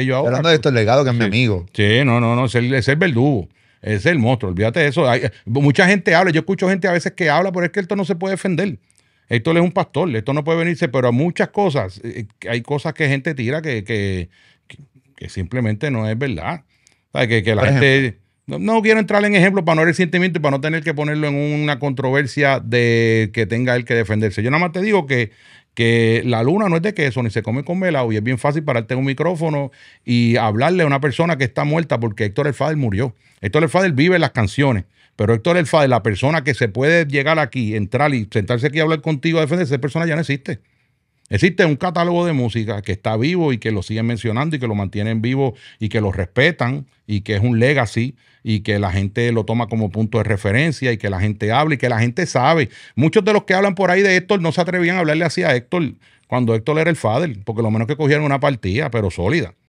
yo Hablando de esto, el que es mi amigo. Sí, no, no, no, es el, es el verdugo. Es el monstruo, olvídate de eso. Hay, mucha gente habla, yo escucho gente a veces que habla, pero es que esto no se puede defender. Esto es un pastor, esto no puede venirse, pero a muchas cosas, eh, hay cosas que gente tira que, simplemente no es verdad. O que, la gente, no, quiero entrar en ejemplo para no sentimiento y para no tener que ponerlo en una controversia de que tenga él que defenderse. Yo nada más te digo que, que la luna no es de queso, ni se come con vela y es bien fácil pararte en un micrófono y hablarle a una persona que está muerta porque Héctor El Fadel murió. Héctor El Fadel vive las canciones, pero Héctor El Fadel, la persona que se puede llegar aquí, entrar y sentarse aquí a hablar contigo a defenderse, esa persona ya no existe. Existe un catálogo de música que está vivo y que lo siguen mencionando y que lo mantienen vivo y que lo respetan y que es un legacy y que la gente lo toma como punto de referencia y que la gente habla y que la gente sabe. Muchos de los que hablan por ahí de Héctor no se atrevían a hablarle así a Héctor cuando Héctor era el father, porque lo menos que cogieron una partida, pero sólida.